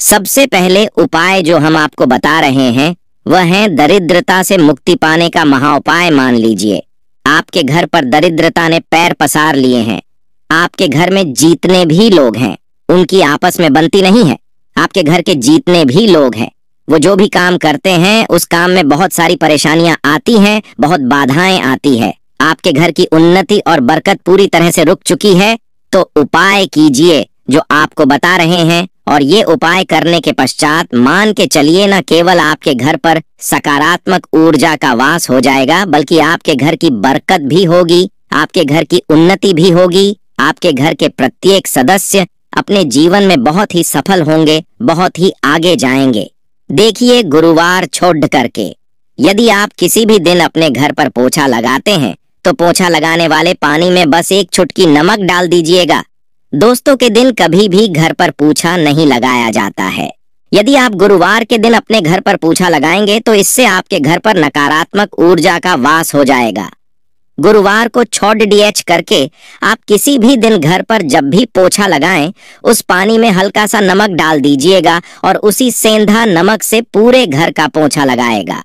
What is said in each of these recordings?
सबसे पहले उपाय जो हम आपको बता रहे हैं वह है दरिद्रता से मुक्ति पाने का महा उपाय मान लीजिए आपके घर पर दरिद्रता ने पैर पसार लिए हैं आपके घर में जीतने भी लोग हैं उनकी आपस में बनती नहीं है आपके घर के जीतने भी लोग हैं वो जो भी काम करते हैं उस काम में बहुत सारी परेशानियां आती हैं बहुत बाधाएं आती है आपके घर की उन्नति और बरकत पूरी तरह से रुक चुकी है तो उपाय कीजिए जो आपको बता रहे हैं और ये उपाय करने के पश्चात मान के चलिए न केवल आपके घर पर सकारात्मक ऊर्जा का वास हो जाएगा बल्कि आपके घर की बरकत भी होगी आपके घर की उन्नति भी होगी आपके घर के प्रत्येक सदस्य अपने जीवन में बहुत ही सफल होंगे बहुत ही आगे जाएंगे देखिए गुरुवार छोड़ करके यदि आप किसी भी दिन अपने घर पर पोछा लगाते हैं तो पोछा लगाने वाले पानी में बस एक छुटकी नमक डाल दीजिएगा दोस्तों के दिल कभी भी घर पर पूछा नहीं लगाया जाता है यदि आप गुरुवार के दिन अपने घर पर पूछा लगाएंगे तो इससे आपके घर पर नकारात्मक ऊर्जा का वास हो जाएगा गुरुवार को छोड डीएच करके आप किसी भी दिन घर पर जब भी पोछा लगाएं उस पानी में हल्का सा नमक डाल दीजिएगा और उसी सेंधा नमक से पूरे घर का पोछा लगाएगा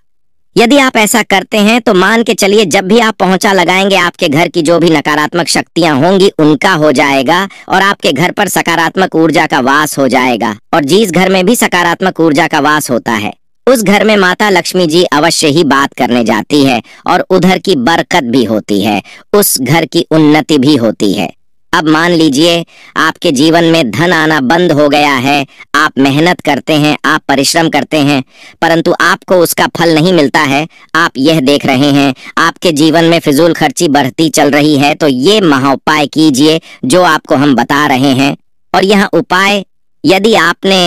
यदि आप ऐसा करते हैं तो मान के चलिए जब भी आप पहुंचा लगाएंगे आपके घर की जो भी नकारात्मक शक्तियां होंगी उनका हो जाएगा और आपके घर पर सकारात्मक ऊर्जा का वास हो जाएगा और जिस घर में भी सकारात्मक ऊर्जा का वास होता है उस घर में माता लक्ष्मी जी अवश्य ही बात करने जाती है और उधर की बरकत भी होती है उस घर की उन्नति भी होती है अब मान लीजिए आपके जीवन में धन आना बंद हो गया है आप मेहनत करते हैं आप परिश्रम करते हैं परंतु आपको उसका फल नहीं मिलता है आप यह देख रहे हैं आपके जीवन में फिजूल खर्ची बढ़ती चल रही है तो ये महाउपाय कीजिए जो आपको हम बता रहे हैं और यह उपाय यदि आपने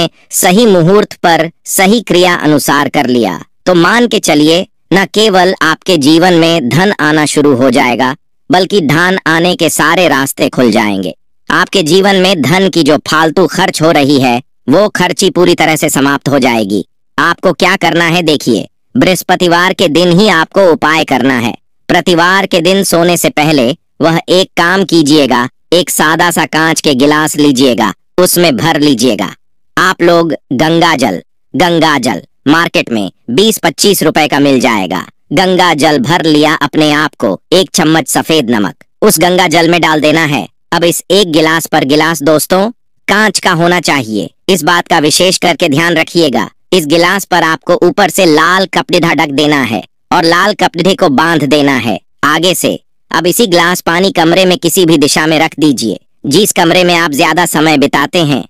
सही मुहूर्त पर सही क्रिया अनुसार कर लिया तो मान के चलिए न केवल आपके जीवन में धन आना शुरू हो जाएगा बल्कि धान आने के सारे रास्ते खुल जाएंगे आपके जीवन में धन की जो फालतू खर्च हो रही है वो खर्ची पूरी तरह से समाप्त हो जाएगी आपको क्या करना है देखिए बृहस्पतिवार के दिन ही आपको उपाय करना है प्रतिवार के दिन सोने से पहले वह एक काम कीजिएगा एक सादा सा कांच के गिलास लीजिएगा उसमें भर लीजिएगा आप लोग गंगा जल गंगा जल मार्केट में 20-25 रुपए का मिल जाएगा गंगा जल भर लिया अपने आप को एक चम्मच सफेद नमक उस गंगा जल में डाल देना है अब इस एक गिलास पर गिलास दोस्तों कांच का होना चाहिए इस बात का विशेष करके ध्यान रखिएगा इस गिलास पर आपको ऊपर से लाल कपड़े ढक देना है और लाल कपड़े को बांध देना है आगे से अब इसी गिलास पानी कमरे में किसी भी दिशा में रख दीजिए जिस कमरे में आप ज्यादा समय बिताते हैं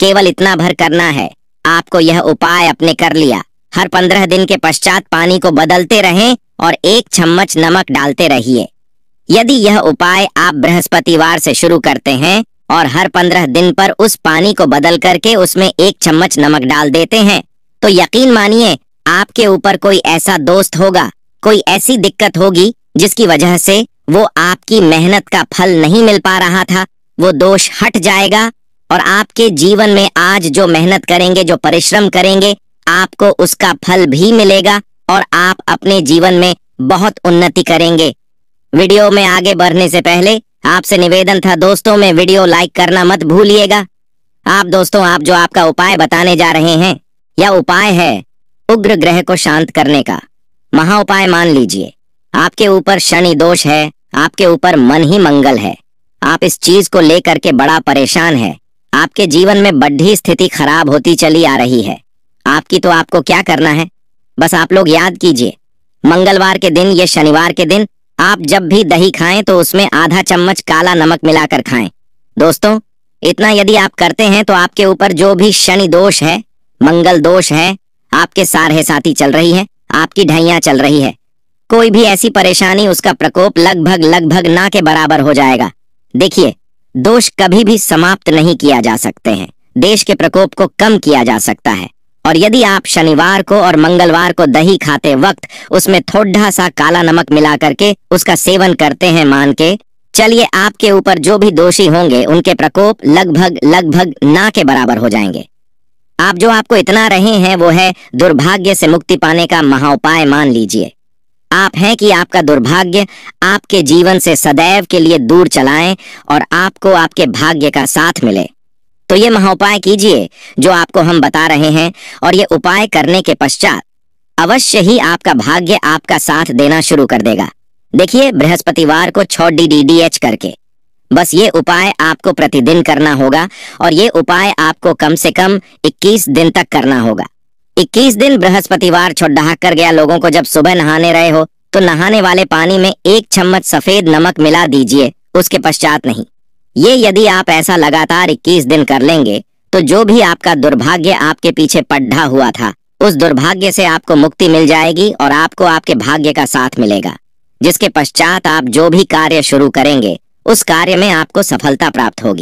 केवल इतना भर करना है आपको यह उपाय अपने कर लिया हर पंद्रह दिन के पश्चात पानी को बदलते रहें और एक चम्मच नमक डालते रहिए यदि यह उपाय आप बृहस्पतिवार से शुरू करते हैं और हर पंद्रह दिन पर उस पानी को बदल करके उसमें एक चम्मच नमक डाल देते हैं तो यकीन मानिए आपके ऊपर कोई ऐसा दोस्त होगा कोई ऐसी दिक्कत होगी जिसकी वजह से वो आपकी मेहनत का फल नहीं मिल पा रहा था वो दोष हट जाएगा और आपके जीवन में आज जो मेहनत करेंगे जो परिश्रम करेंगे आपको उसका फल भी मिलेगा और आप अपने जीवन में बहुत उन्नति करेंगे वीडियो में आगे बढ़ने से पहले आपसे निवेदन था दोस्तों में वीडियो लाइक करना मत भूलिएगा आप दोस्तों आप जो आपका उपाय बताने जा रहे हैं या उपाय है उग्र ग्रह को शांत करने का महा उपाय मान लीजिए आपके ऊपर शनि दोष है आपके ऊपर मन ही मंगल है आप इस चीज को लेकर के बड़ा परेशान है आपके जीवन में बड्ढी स्थिति खराब होती चली आ रही है आपकी तो आपको क्या करना है बस आप लोग याद कीजिए मंगलवार के दिन या शनिवार के दिन आप जब भी दही खाएं तो उसमें आधा चम्मच काला नमक मिलाकर खाएं दोस्तों इतना यदि आप करते हैं तो आपके ऊपर जो भी शनि दोष है मंगल दोष है आपके सारे साथी चल रही है आपकी ढैया चल रही है कोई भी ऐसी परेशानी उसका प्रकोप लगभग लगभग ना के बराबर हो जाएगा देखिए दोष कभी भी समाप्त नहीं किया जा सकते हैं देश के प्रकोप को कम किया जा सकता है और यदि आप शनिवार को और मंगलवार को दही खाते वक्त उसमें थोड़ा सा काला नमक मिला करके उसका सेवन करते हैं मान के चलिए आपके ऊपर जो भी दोषी होंगे उनके प्रकोप लगभग लगभग ना के बराबर हो जाएंगे आप जो आपको इतना रहे हैं वो है दुर्भाग्य से मुक्ति पाने का महाउपाय मान लीजिए आप हैं कि आपका दुर्भाग्य आपके जीवन से सदैव के लिए दूर चलाएं और आपको आपके भाग्य का साथ मिले तो ये महाउपाय कीजिए जो आपको हम बता रहे हैं और ये उपाय करने के पश्चात अवश्य ही आपका भाग्य आपका साथ देना शुरू कर देगा देखिए बृहस्पतिवार को छो डी डी डी एच करके बस ये उपाय आपको प्रतिदिन करना होगा और ये उपाय आपको कम से कम 21 दिन तक करना होगा 21 दिन बृहस्पतिवार छोडहाक कर गया लोगों को जब सुबह नहाने रहे हो तो नहाने वाले पानी में एक चम्मच सफेद नमक मिला दीजिए उसके पश्चात नहीं ये यदि आप ऐसा लगातार 21 दिन कर लेंगे तो जो भी आपका दुर्भाग्य आपके पीछे पड्ढा हुआ था उस दुर्भाग्य से आपको मुक्ति मिल जाएगी और आपको आपके भाग्य का साथ मिलेगा जिसके पश्चात आप जो भी कार्य शुरू करेंगे उस कार्य में आपको सफलता प्राप्त होगी